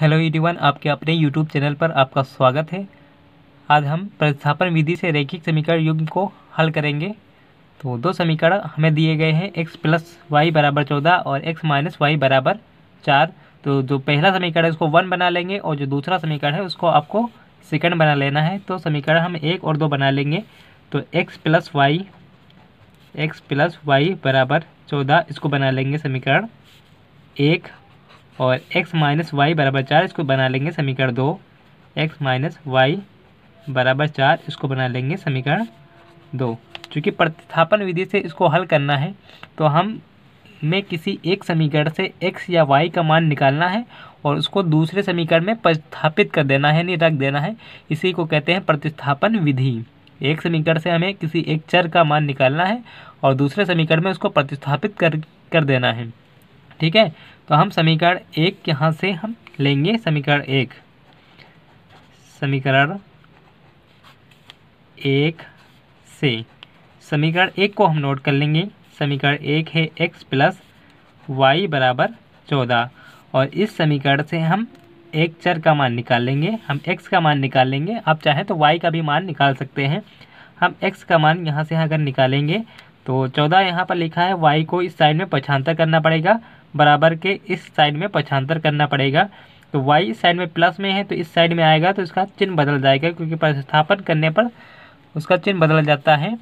hello everyone आपके अपने YouTube channel पर आपका स्वागत है आज हम प्रतिस्थापन विधि से रैखिक समीकरण युग्म को हल करेंगे तो दो समीकरण हमें दिए गए हैं एक्स प्लस वाई बराबर चौदह और एक्स माइनस वाई बराबर चार तो जो पहला समीकरण है उसको वन बना लेंगे और जो दूसरा समीकरण है उसको आपको सेकंड बना लेना है तो समीकरण हम एक और दो बना लेंगे तो x plus y x plus y बराबर चौदह इसको बना लेंगे समीकरण एक और x माइनस वाई बराबर चार इसको बना लेंगे समीकरण दो x माइनस वाई बराबर चार इसको बना लेंगे समीकरण दो चूँकि प्रतिस्थापन विधि से इसको हल करना है तो हम में किसी एक समीकरण से x या y का मान निकालना है और उसको दूसरे समीकरण में प्रतिस्थापित कर देना है यानी रख देना है इसी को कहते हैं प्रतिस्थापन विधि एक समीकरण से हमें किसी एक चर का मान निकालना है और दूसरे समीकरण में उसको प्रतिस्थापित कर कर देना है ठीक है तो हम समीकरण एक यहाँ से हम लेंगे समीकरण एक समीकरण एक से समीकरण एक को हम नोट कर लेंगे समीकरण एक है एक्स प्लस वाई बराबर चौदह और इस समीकरण से हम एक चर का मान निकाल लेंगे हम एक्स का मान निकाल लेंगे आप चाहें तो वाई का भी मान निकाल सकते हैं हम एक्स का मान यहाँ से अगर निकालेंगे तो चौदह यहाँ पर लिखा है वाई को इस साइड में पछानता करना पड़ेगा बराबर के इस साइड में पछांतर करना पड़ेगा तो वाई इस साइड में प्लस में है तो इस साइड में आएगा तो इसका चिन्ह बदल जाएगा क्योंकि प्रतिस्थापन करने पर उसका चिन्ह बदल जाता है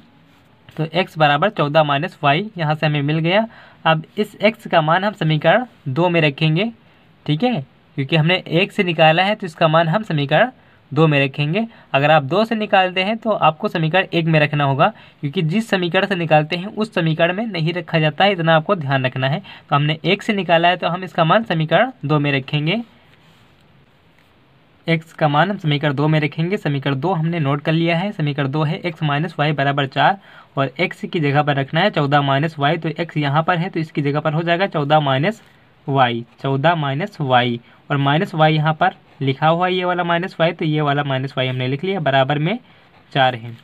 तो x बराबर चौदह माइनस वाई यहाँ से हमें मिल गया अब इस x का मान हम समीकरण दो में रखेंगे ठीक है क्योंकि हमने एक से निकाला है तो इसका मान हम समीकरण दो में रखेंगे अगर आप दो से निकालते हैं तो आपको समीकरण एक में रखना होगा क्योंकि जिस समीकरण से निकालते हैं उस समीकरण में नहीं रखा जाता है इतना आपको ध्यान रखना है तो हमने एक से निकाला है तो हम इसका मान समीकरण दो में रखेंगे एक्स का मान हम समीकरण दो में रखेंगे समीकरण दो हमने नोट कर लिया है समीकरण दो है एक्स माइनस वाई बराबर चार और एक्स की जगह पर रखना है चौदह माइनस वाई तो एक्स यहाँ पर है तो इसकी जगह पर हो जाएगा चौदह माइनस वाई चौदह माइनस वाई और माइनस वाई यहाँ पर लिखा हुआ है ये वाला माइनस वाई तो ये वाला माइनस वाई हमने लिख लिया बराबर में चार है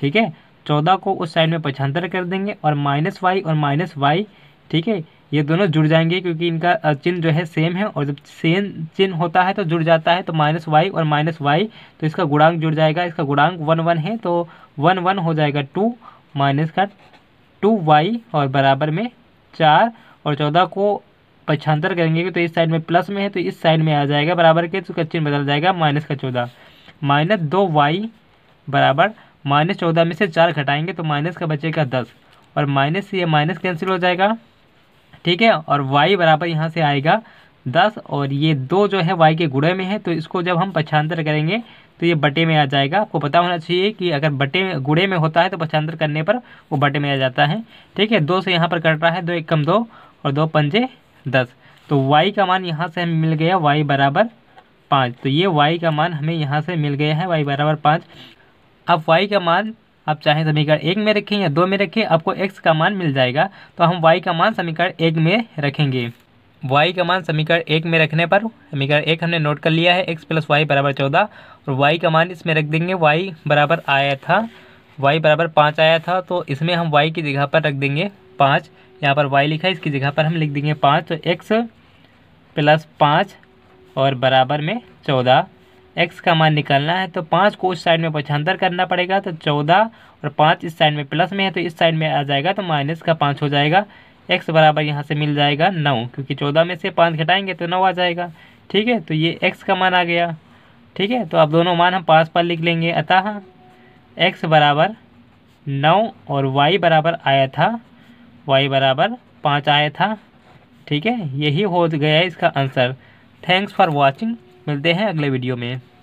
ठीक है चौदह को उस साइड में पचहत्तर कर देंगे और माइनस वाई और माइनस वाई ठीक है ये दोनों जुड़ जाएंगे क्योंकि इनका चिन्ह जो है सेम है और जब सेम चिन्ह होता है तो जुड़ जाता है तो माइनस वाई और माइनस वाई तो इसका गुणांक जुड़ जाएगा इसका गुणांक वन वन है तो वन वन हो जाएगा टू माइनस का टू वाई और बराबर में चार और चौदह को पचहत्तर करेंगे तो इस साइड में प्लस में है तो इस साइड में आ जाएगा बराबर के तो उसका चिन्ह बदल जाएगा माइनस का चौदह माइनस दो वाई बराबर माइनस चौदह में से चार घटाएंगे तो माइनस का बचेगा दस और माइनस से ये माइनस कैंसिल हो जाएगा ठीक है और वाई बराबर यहाँ से आएगा दस और ये दो जो है वाई के गुड़े में है तो इसको जब हम पछांतर करेंगे तो ये बटे में आ जाएगा आपको पता होना चाहिए कि अगर बटे में गुड़े में होता है तो पछांतर करने पर वो बटे में आ जाता है ठीक है दो से यहाँ पर कट रहा है दो एक कम दो और दो पंजे दस तो y का मान यहाँ से हमें मिल गया y बराबर पाँच तो ये y का मान हमें यहाँ से मिल गया है y बराबर पाँच अब y का मान आप चाहे समीकरण एक में रखें या दो में रखें आपको x का मान मिल जाएगा तो हम y का मान समीकरण एक में रखेंगे y का मान समीकरण एक में रखने पर समीकरण एक हमने नोट कर लिया है x प्लस वाई बराबर चौदह और y का मान इसमें रख देंगे y बराबर आया था y बराबर पाँच आया था तो इसमें हम y की जगह पर रख देंगे पाँच यहाँ पर वाई लिखा है इसकी जगह पर हम लिख देंगे पाँच तो एक्स प्लस पाँच और बराबर में चौदह एक्स का मान निकालना है तो पाँच को उस साइड में पछांतर करना पड़ेगा तो चौदह और पाँच इस साइड में प्लस में है तो इस साइड में आ जाएगा तो माइनस का पाँच हो जाएगा एक्स बराबर यहाँ से मिल जाएगा नौ क्योंकि चौदह में से पाँच घटाएंगे तो नौ आ जाएगा ठीक है तो ये एक्स का मान आ गया ठीक है तो अब दोनों मान हम पाँच पर लिख लेंगे अतः एक्स बराबर नौ और वाई बराबर आया था वाई बराबर पाँच आया था ठीक है यही हो गया इसका आंसर थैंक्स फॉर वॉचिंग मिलते हैं अगले वीडियो में